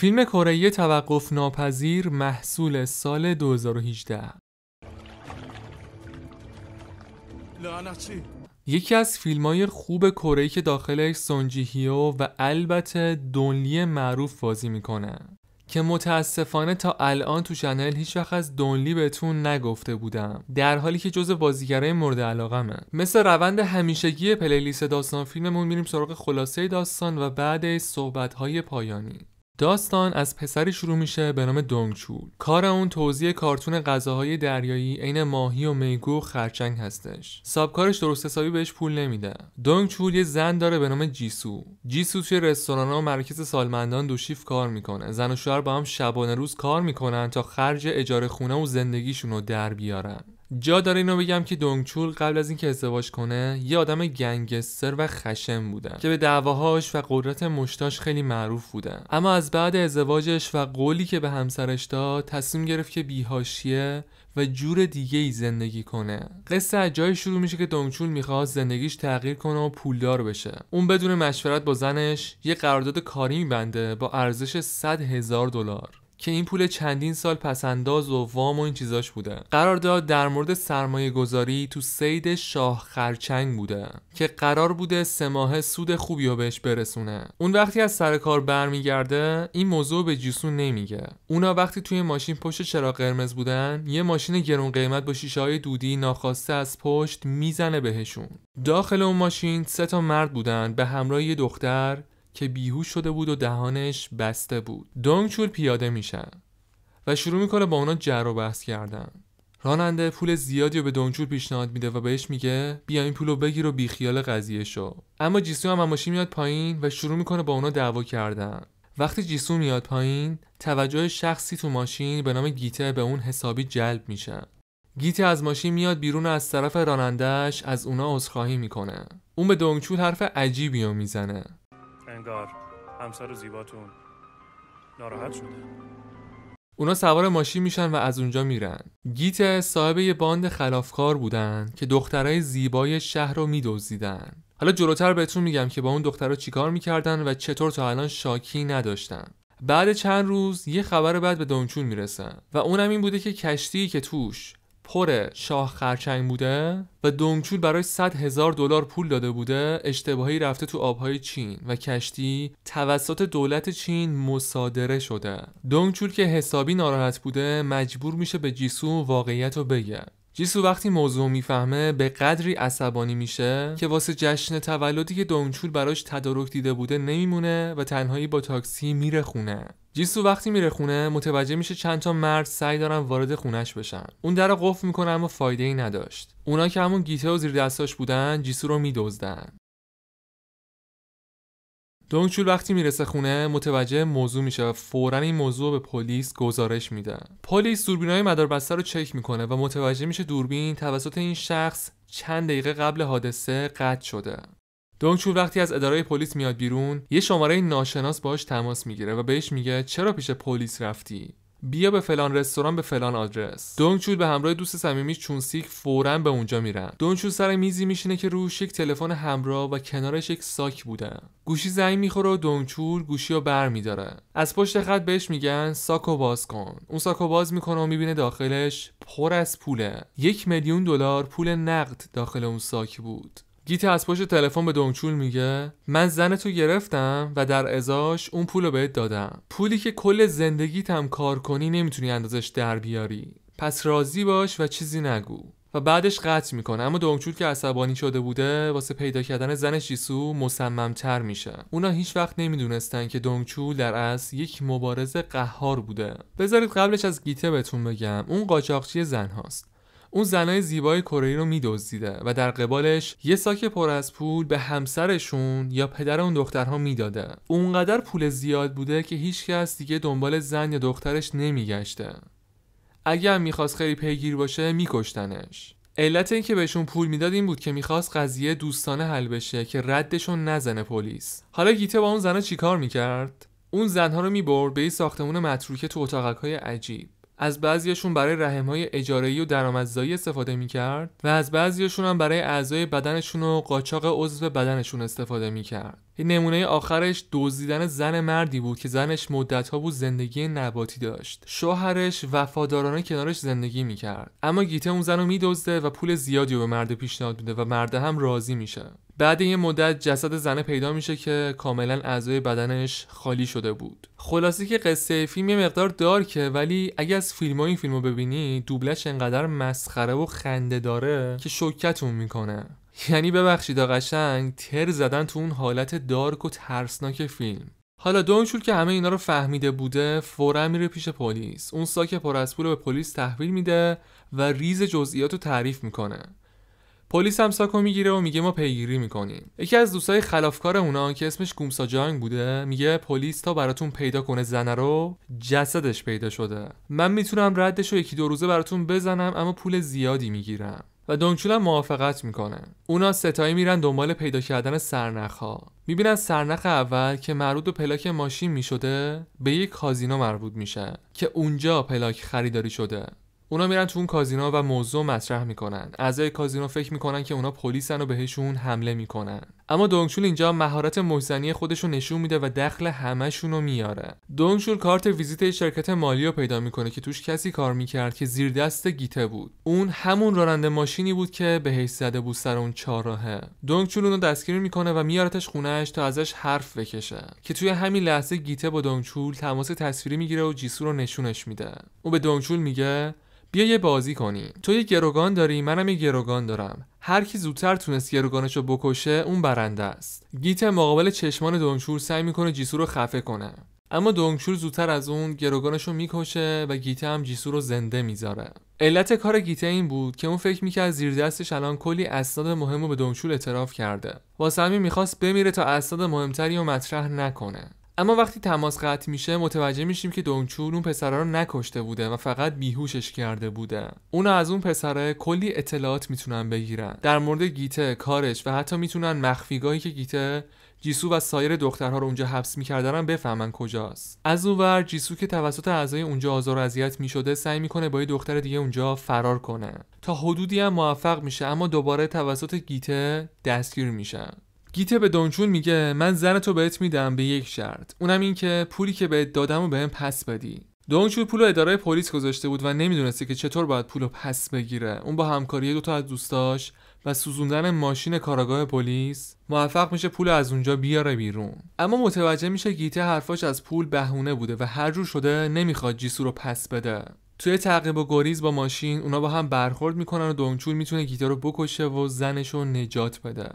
فیلم کره توقف ناپذیر محصول سال 2018 یکی از فیلم های خوب کره که داخل سونجی هیو و البته دونلی معروف بازی میکنه که متاسفانه تا الان تو چنل هیچ وقت از دونلی بهتون نگفته بودم در حالی که جز بازیگرای مورد علاقمه مثل روند همیشگی پلیلیست داستان فیلممون میریم سراغ خلاصه داستان و بعد صحبت های پایانی داستان از پسری شروع میشه به نام دونگچول کار اون توزیع کارتون غذاهای دریایی عین ماهی و میگو و خرچنگ هستش سابکارش درست حسابی بهش پول نمیده دونگچول یه زن داره به نام جیسو جیسو توی رستوران و مرکز سالمندان دو شیف کار میکنه زن و شوهر با هم شبانه روز کار میکنن تا خرج اجاره خونه و زندگیشون رو در بیارن جا داره اینو بگم که دونگچول قبل از اینکه ازدواج کنه یه آدم گنگستر و خشم بوده که به دعواهاش و قدرت مشتاش خیلی معروف بوده اما از بعد ازدواجش و قولی که به همسرش داد تصمیم گرفت که بیهاشیه و جور دیگه ای زندگی کنه قصه از جای شروع میشه که دونگچول میخواست زندگیش تغییر کنه و پولدار بشه اون بدون مشورت با زنش یه قرارداد کاری میبنده با ارزش 100 هزار دلار که این پول چندین سال پسنداز و وام و این چیزاش بوده داد در مورد سرمایه گذاری تو سید شاه خرچنگ بوده که قرار بوده سه ماه سود خوبی رو بهش برسونه اون وقتی از سر کار برمیگرده این موضوع به جیسون نمیگه اونا وقتی توی ماشین پشت چرا قرمز بودن یه ماشین گرون قیمت با شیشه های دودی ناخواسته از پشت میزنه بهشون داخل اون ماشین سه تا مرد بودن به همراه یه دختر که بیهوش شده بود و دهانش بسته بود دونگچول پیاده میشن و شروع میکنه با اونا جر و بحث کردن راننده پول زیادی رو به دونگچول پیشنهاد میده و بهش میگه بیا این پول رو بگیر و بیخیال قضیه شو اما جیسو هم ماشین میاد پایین و شروع میکنه با اونا دعوا کردن وقتی جیسو میاد پایین توجه شخصی تو ماشین به نام گیته به اون حسابی جلب میشه گیته از ماشین میاد بیرون از طرف رانندهش از اونا عذرخواهی میکنه اون به دونگچول حرف عجیبی میزنه انگار همسر زیباتون ناراحت شده اونا سوار ماشین میشن و از اونجا میرن. گیت صاحب یه باند خلافکار بودن که دخترای زیبای شهر رو میدوزیدن حالا جلوتر بهتون میگم که با اون دخترها چیکار میکردن و چطور تا الان شاکی نداشتن. بعد چند روز یه خبر بعد به دونچون میرسن و اونم این بوده که کشتی که توش پر شاه خرچنگ بوده و دونگچول برای 100 هزار دلار پول داده بوده اشتباهی رفته تو آبهای چین و کشتی توسط دولت چین مصادره شده دونگچول که حسابی ناراحت بوده مجبور میشه به جیسو واقعیت رو بگه جیسو وقتی موضوع میفهمه به قدری عصبانی میشه که واسه جشن تولدی که دونچول براش تدارک دیده بوده نمیمونه و تنهایی با تاکسی میره خونه جیسو وقتی میره خونه متوجه میشه چندتا مرد سعی دارن وارد خونش بشن اون در قفل میکنه اما فایده ای نداشت اونا که همون گیته و زیر دستاش بودن جیسو رو میدزدن دونگچول وقتی میرسه خونه متوجه موضوع میشه و فورا این موضوع به پلیس گزارش میده پلیس های مداربسته رو چک میکنه و متوجه میشه دوربین توسط این شخص چند دقیقه قبل حادثه قطع شده دونگچول وقتی از اداره پلیس میاد بیرون یه شماره ناشناس باهاش تماس میگیره و بهش میگه چرا پیش پلیس رفتی بیا به فلان رستوران به فلان آدرس دونچور به همراه دوست صمیمی چونسیک فورا به اونجا میرن دونچور سر میزی میشینه که روش یک تلفن همراه و کنارش یک ساک بوده گوشی زنگ میخوره و دونچور گوشی رو بر میداره از پشت خط بهش میگن ساکو باز کن اون ساکو باز میکنه و میبینه داخلش پر از پوله یک میلیون دلار پول نقد داخل اون ساک بود گیته از پشت تلفن به دونگچول میگه من زن تو گرفتم و در ازاش اون پول رو بهت دادم پولی که کل زندگیتم هم کار کنی نمیتونی اندازش در بیاری پس راضی باش و چیزی نگو و بعدش قطع میکنه اما دونگچول که عصبانی شده بوده واسه پیدا کردن زن شیسو مصممتر میشه اونا هیچ وقت نمیدونستن که دونگچول در اصل یک مبارز قهار بوده بذارید قبلش از گیته بهتون بگم اون قاچاقچی زن هاست اون زنای زیبای کره رو میدزدیده و در قبالش یه ساک پر از پول به همسرشون یا پدر اون دخترها میداده اونقدر پول زیاد بوده که هیچکس دیگه دنبال زن یا دخترش نمیگشته اگه هم میخواست خیلی پیگیر باشه میکشتنش علت اینکه بهشون پول میداد این بود که میخواست قضیه دوستانه حل بشه که ردشون نزنه پلیس حالا گیته با اون زنها چیکار میکرد اون زنها رو میبرد به این ساختمون متروکه تو اتاقک عجیب از بعضیشون برای رحم های اجاره و درآمدزایی استفاده میکرد و از بعضیشون هم برای اعضای بدنشون و قاچاق عضو بدنشون استفاده میکرد این نمونه آخرش دزدیدن زن مردی بود که زنش مدتها بود زندگی نباتی داشت شوهرش وفادارانه کنارش زندگی میکرد اما گیته اون زن رو میدزده و پول زیادی رو به مرد پیشنهاد میده و مرد هم راضی میشه بعد یه مدت جسد زنه پیدا میشه که کاملا اعضای بدنش خالی شده بود خلاصه که قصه فیلم یه مقدار دارکه ولی اگه از فیلم این فیلم رو ببینی دوبلش انقدر مسخره و خنده داره که شوکتون میکنه یعنی ببخشید قشنگ تر زدن تو اون حالت دارک و ترسناک فیلم حالا دونچول که همه اینا رو فهمیده بوده فورا میره پیش پلیس اون ساک پر از پول به پلیس تحویل میده و ریز جزئیات رو تعریف میکنه پلیس هم ساکو میگیره و میگه ما پیگیری میکنیم یکی از دوستای خلافکار اونا که اسمش گومسا جانگ بوده میگه پلیس تا براتون پیدا کنه زنه رو جسدش پیدا شده من میتونم ردش رو یکی دو روزه براتون بزنم اما پول زیادی میگیرم و دونگچول موافقت میکنه اونا ستایی میرن دنبال پیدا کردن سرنخ ها میبینن سرنخ اول که مربوط به پلاک ماشین میشده به یک کازینو مربوط میشه که اونجا پلاک خریداری شده اونا میرن تو اون کازینو و موضوع مطرح میکنن اعضای کازینو فکر میکنن که اونا پلیسن و بهشون حمله میکنن اما دونگچول اینجا مهارت محزنی خودش رو نشون میده و دخل همهشون رو میاره دونگچول کارت ویزیت شرکت مالی رو پیدا میکنه که توش کسی کار میکرد که زیر دست گیته بود اون همون راننده ماشینی بود که به زده بود سر اون چهارراهه دونگچول اون دستگیر میکنه و میارتش خونهش تا ازش حرف بکشه که توی همین لحظه گیته با دونگچول تماس تصویری میگیره و جیسو رو نشونش میده او به دونگچول میگه بیا یه بازی کنی، تو یه گروگان داری منم یه گروگان دارم هر کی زودتر تونست گروگانش رو بکشه اون برنده است گیت مقابل چشمان دومشور سعی میکنه جیسو رو خفه کنه اما دونگشور زودتر از اون گروگانش رو میکشه و گیته هم جیسو رو زنده میذاره علت کار گیته این بود که اون فکر میکرد زیر دستش الان کلی اسناد مهم رو به دونگشور اعتراف کرده واسه همین میخواست بمیره تا اسناد مهمتری رو مطرح نکنه اما وقتی تماس قطع میشه متوجه میشیم که دونچون اون پسرا رو نکشته بوده و فقط بیهوشش کرده بوده اون از اون پسره کلی اطلاعات میتونن بگیرن در مورد گیته کارش و حتی میتونن مخفیگاهی که گیته جیسو و سایر دخترها رو اونجا حبس میکردن بفهمن کجاست از اونور جیسو که توسط اعضای اونجا آزار و اذیت میشده سعی میکنه با یه دختر دیگه اونجا فرار کنه تا حدودی هم موفق میشه اما دوباره توسط گیته دستگیر میشه. گیته به دونجون میگه من زن تو بهت میدم به یک شرط اونم این که پولی که بهت دادم و بهم پس بدی دونجون پول رو اداره پلیس گذاشته بود و نمیدونسته که چطور باید پول رو پس بگیره اون با همکاری دو تا از دوستاش و سوزوندن ماشین کاراگاه پلیس موفق میشه پول از اونجا بیاره بیرون اما متوجه میشه گیته حرفاش از پول بهونه بوده و هر جور شده نمیخواد جیسو رو پس بده توی تعقیب و گریز با ماشین اونا با هم برخورد میکنن و دونچول میتونه گیته رو بکشه و زنش رو نجات بده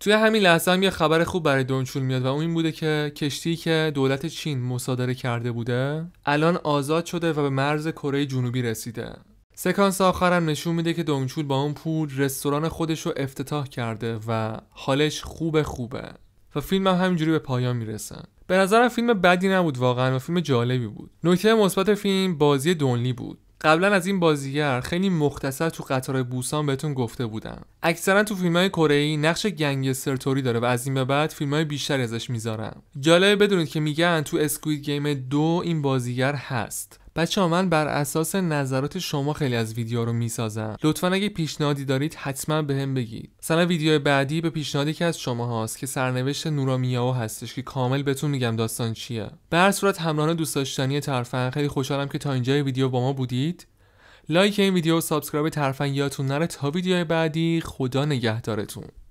توی همین لحظه هم یه خبر خوب برای دونچول میاد و اون این بوده که کشتی که دولت چین مصادره کرده بوده الان آزاد شده و به مرز کره جنوبی رسیده سکانس آخرم نشون میده که دونچول با اون پول رستوران خودش رو افتتاح کرده و حالش خوب خوبه و فیلم هم همینجوری به پایان میرسه به نظرم فیلم بدی نبود واقعا و فیلم جالبی بود نکته مثبت فیلم بازی دونلی بود قبلا از این بازیگر خیلی مختصر تو قطار بوسان بهتون گفته بودم اکثرا تو فیلم های کره ای نقش گنگستر توری داره و از این به بعد فیلم های بیشتری ازش میذارن جالبه بدونید که میگن تو اسکوید گیم دو این بازیگر هست بچه ها من بر اساس نظرات شما خیلی از ویدیو رو میسازم لطفا اگه پیشنهادی دارید حتما به هم بگید مثلا ویدیو بعدی به پیشنهادی که از شما هاست که سرنوشت نورا هستش که کامل بهتون میگم داستان چیه به هر صورت همراهان دوست داشتنی خیلی خوشحالم که تا اینجای ویدیو با ما بودید لایک این ویدیو و سابسکرایب ترفن یادتون نره تا ویدیو بعدی خدا نگهدارتون